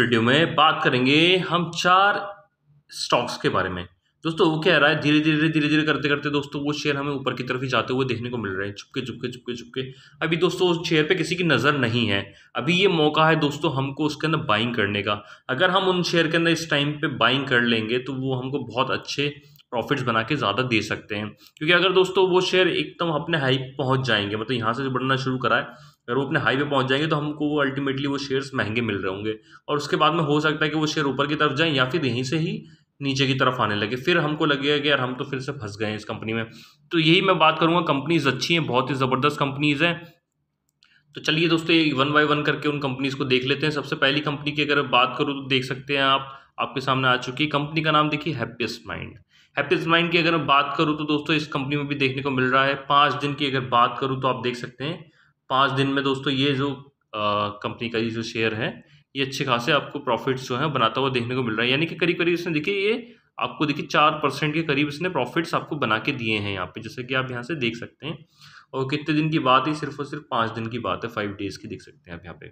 video में बात करेंगे हम चार स्टॉक्स के बारे में दोस्तों वो कह रहा है धीरे धीरे धीरे धीरे करते करते दोस्तों वो शेयर हमें ऊपर की तरफ ही जाते हुए देखने को मिल रहे हैं चुपके चुपके चुपके चुपके अभी दोस्तों उस शेयर पे किसी की नज़र नहीं है अभी ये मौका है दोस्तों हमको उसके अंदर बाइंग करने का अगर हम उन शेयर के अंदर इस टाइम पे बाइंग कर लेंगे तो वो हमको बहुत अच्छे प्रॉफिट्स बना के ज़्यादा दे सकते हैं क्योंकि अगर दोस्तों वो शेयर एकदम अपने हाई पहुँच जाएंगे मतलब यहाँ से जो बढ़ना शुरू करा है अगर वो अपने हाई पे पहुंच जाएंगे तो हमको वो अल्टीमेटली वो शेयर्स महंगे मिल रहे होंगे और उसके बाद में हो सकता है कि वो शेयर ऊपर की तरफ जाएं या फिर यहीं से ही नीचे की तरफ आने लगे फिर हमको लगेगा कि यार हम तो फिर से फंस गए हैं इस कंपनी में तो यही मैं बात करूँगा कंपनीज़ अच्छी हैं बहुत ही ज़बरदस्त कंपनीज़ हैं तो चलिए दोस्तों वन बाई वन करके उन कंपनीज़ को देख लेते हैं सबसे पहली कंपनी की अगर बात करूँ तो देख सकते हैं आप आपके सामने आ चुकी है कंपनी का नाम देखिए हैप्पीस्ट माइंड हैप्पीस्ट माइंड की अगर मैं बात करूँ तो दोस्तों इस कंपनी में भी देखने को मिल रहा है पाँच दिन की अगर बात करूँ तो आप देख सकते हैं पाँच दिन में दोस्तों ये जो कंपनी का ये जो शेयर है ये अच्छे खासे आपको प्रॉफिट्स जो है बनाता हुआ देखने को मिल रहा है यानी कि करीब करीब इसने देखिए ये आपको देखिए चार परसेंट के करीब इसने प्रॉफिट्स आपको बना के दिए हैं यहाँ पे जैसे कि आप यहाँ से देख सकते हैं और कितने दिन की बात है सिर्फ और सिर्फ पाँच दिन की बात है फाइव डेज़ की देख सकते हैं आप यहाँ पे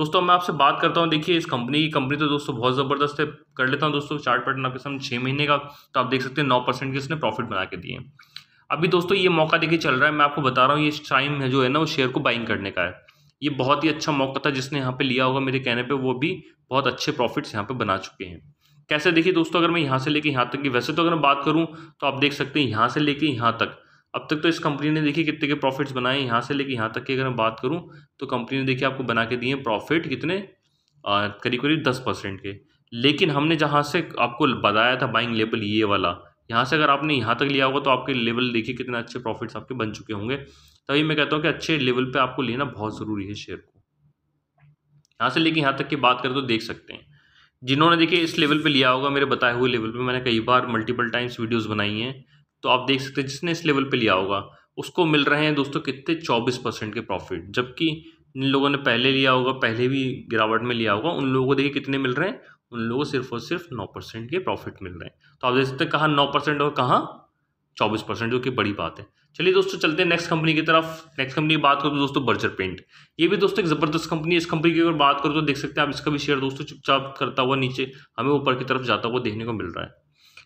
दोस्तों मैं आपसे बात करता हूँ देखिए इस कंपनी की कंपनी तो दोस्तों बहुत ज़बरदस्त है कर लेता हूँ दोस्तों चार्ट पैटर्न आपके सामने छः महीने का तो आप देख सकते हैं नौ परसेंट के इसने प्रॉफिट बना के दिए हैं अभी दोस्तों ये मौका देखिए चल रहा है मैं आपको बता रहा हूँ ये टाइम है जो है ना वो शेयर को बाइंग करने का है ये बहुत ही अच्छा मौका था जिसने यहाँ पे लिया होगा मेरे कहने पे वो भी बहुत अच्छे प्रॉफिट्स यहाँ पे बना चुके हैं कैसे देखिए दोस्तों अगर मैं यहाँ से लेके यहाँ तक की वैसे तो अगर मैं बात करूँ तो आप देख सकते हैं यहाँ से लेके यहाँ तक अब तक तो इस कंपनी ने देखिए कितने के प्रॉफिट्स बनाए यहाँ से लेके यहाँ तक की अगर मैं बात करूँ तो कंपनी ने देखिए आपको बना के दिए प्रॉफिट कितने करीब करीब दस परसेंट के लेकिन हमने जहाँ से आपको बताया था बाइंग लेबल ये वाला यहाँ से अगर आपने यहाँ तक लिया होगा तो आपके लेवल देखिए कितने अच्छे प्रॉफिट्स आपके बन चुके होंगे तभी मैं कहता हूँ कि अच्छे लेवल पे आपको लेना बहुत ज़रूरी है शेयर को यहाँ से लेकिन यहाँ तक की बात करें तो देख सकते हैं जिन्होंने देखिए इस लेवल पे लिया होगा मेरे बताए हुए लेवल पे मैंने कई बार मल्टीपल टाइम्स वीडियोस बनाई हैं तो आप देख सकते हैं जिसने इस लेवल पे लिया होगा उसको मिल रहे हैं दोस्तों कितने चौबीस परसेंट के प्रॉफिट जबकि जिन लोगों ने पहले लिया होगा पहले भी गिरावट में लिया होगा उन लोगों को देखिए कितने मिल रहे हैं उन लोगों को सिर्फ और सिर्फ नौ परसेंट के प्रॉफिट मिल रहे हैं तो आप देख सकते हैं कहाँ नौ परसेंट और कहाँ चौबीस परसेंट जो कि बड़ी बात है चलिए दोस्तों चलते हैं नेक्स्ट कंपनी की तरफ नेक्स्ट कंपनी की बात करो तो दोस्तों बर्जर पेंट ये भी दोस्तों एक ज़बरदस्त कंपनी इस कंपनी की अगर बात करो तो देख सकते हैं आप इसका भी शेयर दोस्तों चुपचाप करता हुआ नीचे हमें ऊपर की तरफ जाता हुआ देखने को मिल रहा है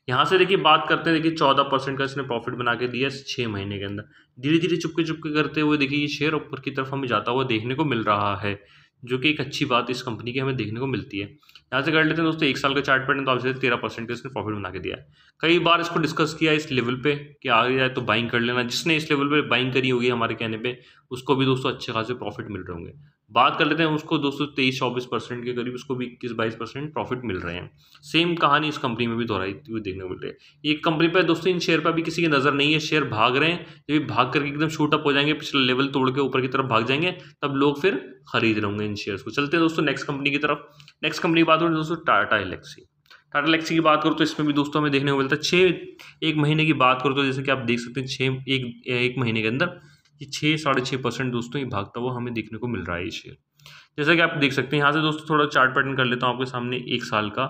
यहाँ से देखिए बात करते हैं देखिए चौदह परसेंट का इसने प्रॉफिट बना के दिया छः महीने के अंदर धीरे धीरे चुपके चुपके करते हुए देखिए ये शेयर ऊपर की तरफ हमें जाता हुआ देखने को मिल रहा है जो कि एक अच्छी बात इस कंपनी की हमें देखने को मिलती है यहाँ से कर लेते हैं दोस्तों एक साल का चार्ट पैटर्न तो आपसे तेरह परसेंट का इसने प्रॉफिट बना के दिया है कई बार इसको डिस्कस किया इस लेवल पे कि आगे जाए तो बाइंग कर लेना जिसने इस लेवल पर बाइंग करी होगी हमारे कहने पर उसको भी दोस्तों अच्छे खासे प्रॉफिट मिल रहे होंगे बात कर लेते हैं उसको दोस्तों तेईस चौबीस परसेंट के करीब उसको भी इक्कीस बाईस परसेंट प्रॉफिट मिल रहे हैं सेम कहानी इस कंपनी में भी दोहराई हुई देखने को मिल रही है ये कंपनी पर दोस्तों इन शेयर पर अभी किसी की नज़र नहीं है शेयर भाग रहे हैं जब भाग करके एकदम शूट अप हो जाएंगे पिछले लेवल तोड़ के ऊपर की तरफ भाग जाएंगे तब लोग फिर खरीद रहे होंगे इन शेयर्स को चलते हैं दोस्तों नेक्स्ट कंपनी की तरफ नेक्स्ट कंपनी की बात करें दोस्तों टाटा इलेक्सी टाटा इलेक्सी की बात करूँ तो इसमें भी दोस्तों हमें देखने को मिलता है छः एक महीने की बात करो तो जैसे कि आप देख सकते हैं छः एक महीने के अंदर ये छः साढ़े छः परसेंट दोस्तों ये भागता हुआ हमें देखने को मिल रहा है ये शेयर जैसा कि आप देख सकते हैं यहाँ से दोस्तों थोड़ा चार्ट पैटर्न कर लेता हूँ आपके सामने एक साल का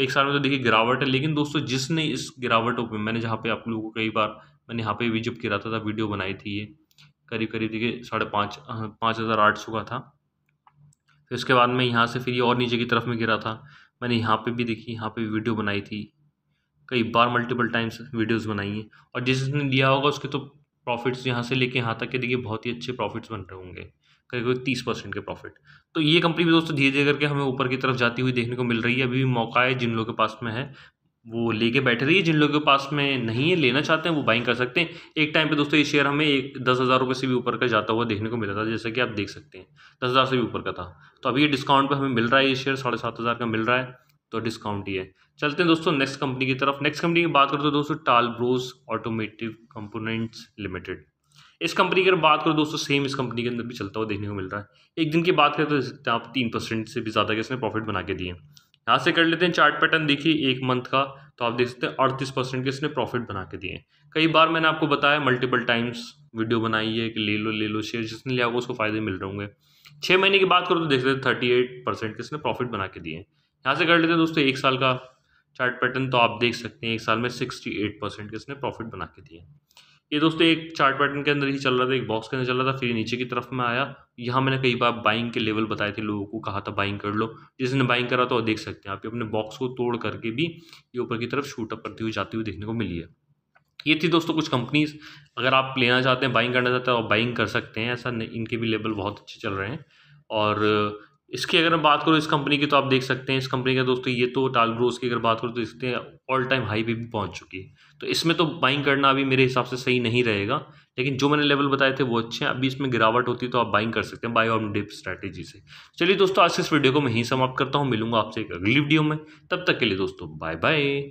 एक साल में तो देखिए गिरावट है लेकिन दोस्तों जिसने इस गिरावट पर मैंने जहाँ पे आप लोगों को कई बार मैंने यहाँ पे भी जब गिराता था वीडियो बनाई थी ये करीब करीब देखिए साढ़े पाँच पाँच हज़ार आठ सौ का था फिर उसके बाद में यहाँ से फिर ये और नीचे की तरफ में गिरा था मैंने यहाँ पे भी देखी यहाँ पे भी वीडियो बनाई थी कई बार मल्टीपल टाइम्स वीडियोज बनाई हैं और जिसने लिया होगा उसके तो प्रॉफिट्स यहाँ से लेके यहाँ तक के देखिए बहुत ही अच्छे प्रॉफिट्स बन रहे होंगे करीब तीस परसेंट के प्रॉफिट तो ये कंपनी भी दोस्तों धीरे धीरे करके हमें ऊपर की तरफ जाती हुई देखने को मिल रही है अभी भी मौका है जिन लोगों के पास में है वो लेके बैठे रहिए जिन लोगों के पास में नहीं है लेना चाहते हैं वो बाइंग कर सकते हैं एक टाइम पे दोस्तों ये शेयर हमें एक दस हज़ार रुपये से भी ऊपर का जाता हुआ देखने को मिला था जैसे कि आप देख सकते हैं दस हज़ार से भी ऊपर का था तो अभी ये डिस्काउंट पे हमें मिल रहा है ये शेयर साढ़े सात हज़ार का मिल रहा है तो डिस्काउंट ही है चलते हैं दोस्तों नेक्स्ट कंपनी की तरफ नेक्स्ट कंपनी की बात करो तो दोस्तों टालब्रोज ऑटोमेटिव कंपोनेंट्स लिमिटेड इस कंपनी की अगर बात करो दोस्तों सेम इस कंपनी के अंदर भी चलता हुआ देखने को मिल रहा है एक दिन की बात करें तो आप तीन परसेंट से भी ज़्यादा के इसने प्रॉफिट बना के दिए यहाँ से कर लेते हैं चार्ट पैटर्न देखिए एक मंथ का तो आप देख सकते हैं अड़तीस परसेंट के इसने प्रॉफिट बना के दिए कई बार मैंने आपको बताया मल्टीपल टाइम्स वीडियो बनाई है कि ले लो ले लो शेयर जिसने लिया होगा उसको फ़ायदे मिल रहे होंगे छः महीने की बात करो तो देख सकते हैं थर्टी एट परसेंट के इसने प्रॉफिट बना के दिए यहाँ से कर लेते हैं दोस्तों एक साल का चार्ट पैटर्न तो आप देख सकते हैं एक साल में सिक्सटी एट परसेंट इसने प्रॉफिट बना के दिया ये दोस्तों एक चार्ट पैटर्न के अंदर ही चल रहा था एक बॉक्स के अंदर चल रहा था फिर नीचे की तरफ में आया यहाँ मैंने कई बार बाइंग के लेवल बताए थे लोगों को कहा था बाइंग कर लो जिसने बाइंग करा तो वो देख सकते हैं आप अपने बॉक्स को तोड़ करके भी ये ऊपर की तरफ शूट अप करती हुई जाती हुई देखने को मिली है ये थी दोस्तों कुछ कंपनीज अगर आप लेना चाहते हैं बाइंग करना चाहते हैं और बाइंग कर सकते हैं ऐसा इनके भी लेवल बहुत अच्छे चल रहे हैं और इसकी अगर मैं बात करूँ इस कंपनी की तो आप देख सकते हैं इस कंपनी का दोस्तों ये तो टाल ग्रोस की अगर बात करूँ तो इसके ऑल टाइम हाई भी, भी पहुंच चुकी है तो इसमें तो बाइंग करना अभी मेरे हिसाब से सही नहीं रहेगा लेकिन जो मैंने लेवल बताए थे वो अच्छे हैं अभी इसमें गिरावट होती तो आप बाइंग कर सकते हैं बाय ऑन डिप स्ट्रैटेजी से चलिए दोस्तों आज इस वीडियो को मैं ही समाप्त करता हूँ मिलूंगा आपसे एक अगली वीडियो में तब तक के लिए दोस्तों बाय बाय